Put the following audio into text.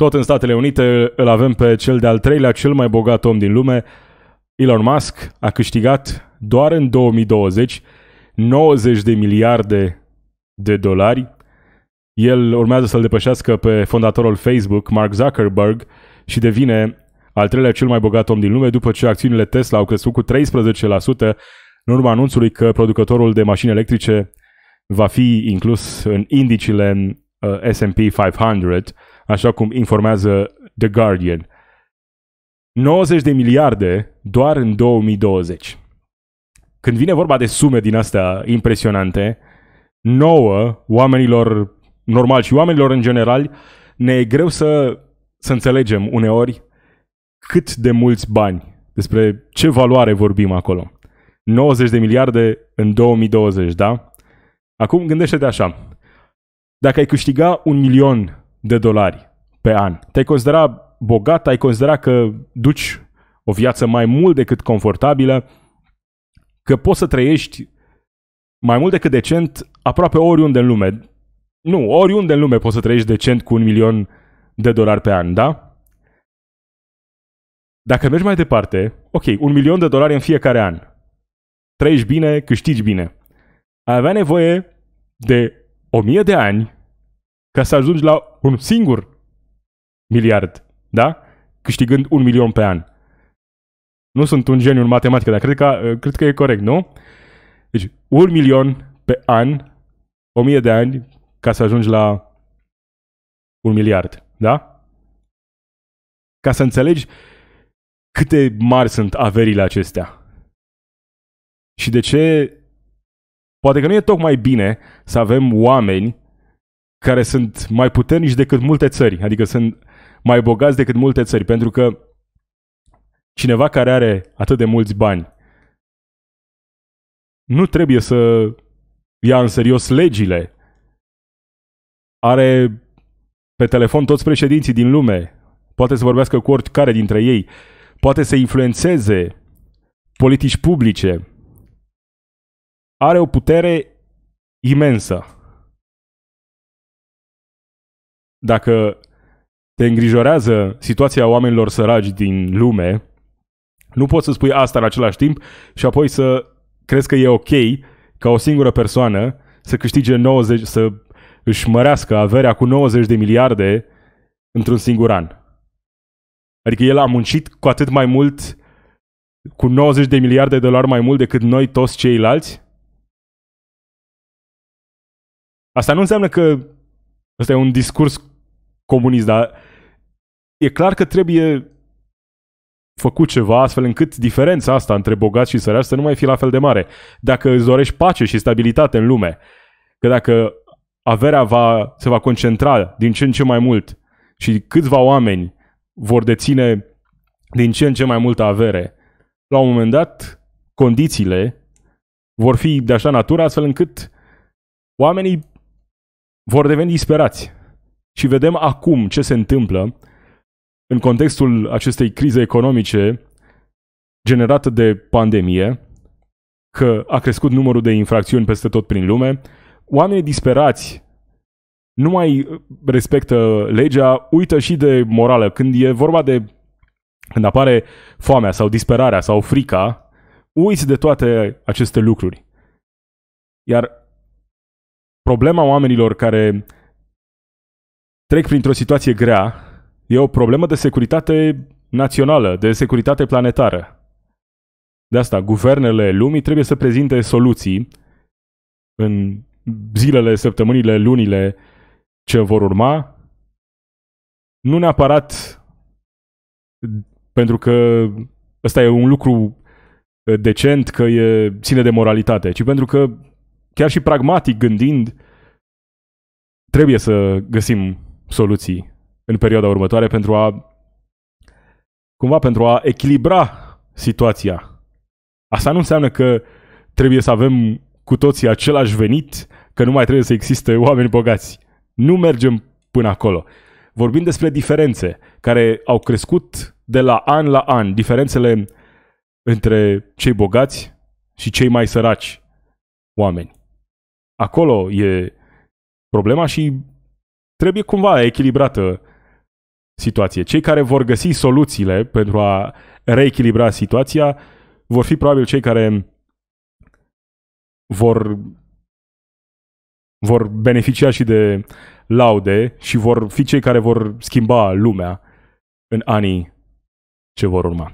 Tot în Statele Unite îl avem pe cel de-al treilea cel mai bogat om din lume. Elon Musk a câștigat doar în 2020 90 de miliarde de dolari. El urmează să-l depășească pe fondatorul Facebook, Mark Zuckerberg, și devine al treilea cel mai bogat om din lume după ce acțiunile Tesla au crescut cu 13% în urma anunțului că producătorul de mașini electrice va fi inclus în indicile uh, S&P 500 așa cum informează The Guardian. 90 de miliarde doar în 2020. Când vine vorba de sume din astea impresionante, nouă oamenilor normal și oamenilor în general, ne e greu să, să înțelegem uneori cât de mulți bani, despre ce valoare vorbim acolo. 90 de miliarde în 2020, da? Acum gândește-te așa. Dacă ai câștiga un milion de dolari pe an. Te-ai considera bogat, ai considera că duci o viață mai mult decât confortabilă, că poți să trăiești mai mult decât decent aproape oriunde în lume. Nu, oriunde în lume poți să trăiești decent cu un milion de dolari pe an, da? Dacă mergi mai departe, ok, un milion de dolari în fiecare an. Trăiești bine, câștigi bine. Ai avea nevoie de o mie de ani ca să ajungi la un singur miliard, da? Câștigând un milion pe an. Nu sunt un geniu în matematică, dar cred că, uh, cred că e corect, nu? Deci, un milion pe an, o mie de ani, ca să ajungi la un miliard, da? Ca să înțelegi câte mari sunt averile acestea. Și de ce poate că nu e tocmai bine să avem oameni care sunt mai puternici decât multe țări, adică sunt mai bogați decât multe țări, pentru că cineva care are atât de mulți bani nu trebuie să ia în serios legile. Are pe telefon toți președinții din lume, poate să vorbească cu oricare dintre ei, poate să influențeze politici publice. Are o putere imensă dacă te îngrijorează situația oamenilor săragi din lume, nu poți să spui asta în același timp și apoi să crezi că e ok ca o singură persoană să câștige 90, să își mărească averea cu 90 de miliarde într-un singur an. Adică el a muncit cu atât mai mult, cu 90 de miliarde de dolari mai mult decât noi toți ceilalți? Asta nu înseamnă că ăsta e un discurs comunist, dar e clar că trebuie făcut ceva astfel încât diferența asta între bogați și săraci să nu mai fie la fel de mare. Dacă îți dorești pace și stabilitate în lume, că dacă averea va, se va concentra din ce în ce mai mult și câțiva oameni vor deține din ce în ce mai multă avere, la un moment dat condițiile vor fi de așa natură astfel încât oamenii vor deveni disperați și vedem acum ce se întâmplă în contextul acestei crize economice generată de pandemie, că a crescut numărul de infracțiuni peste tot prin lume, oamenii disperați nu mai respectă legea, uită și de morală. Când e vorba de când apare foamea sau disperarea sau frica, uiți de toate aceste lucruri. Iar problema oamenilor care trec printr-o situație grea, e o problemă de securitate națională, de securitate planetară. De asta, guvernele lumii trebuie să prezinte soluții în zilele, săptămânile, lunile ce vor urma, nu neapărat pentru că ăsta e un lucru uh, decent, că e, ține de moralitate, ci pentru că chiar și pragmatic gândind, trebuie să găsim soluții în perioada următoare pentru a cumva pentru a echilibra situația. Asta nu înseamnă că trebuie să avem cu toții același venit, că nu mai trebuie să existe oameni bogați. Nu mergem până acolo. Vorbim despre diferențe care au crescut de la an la an, diferențele între cei bogați și cei mai săraci oameni. Acolo e problema și trebuie cumva echilibrată situație. Cei care vor găsi soluțiile pentru a reechilibra situația vor fi probabil cei care vor vor beneficia și de laude și vor fi cei care vor schimba lumea în anii ce vor urma.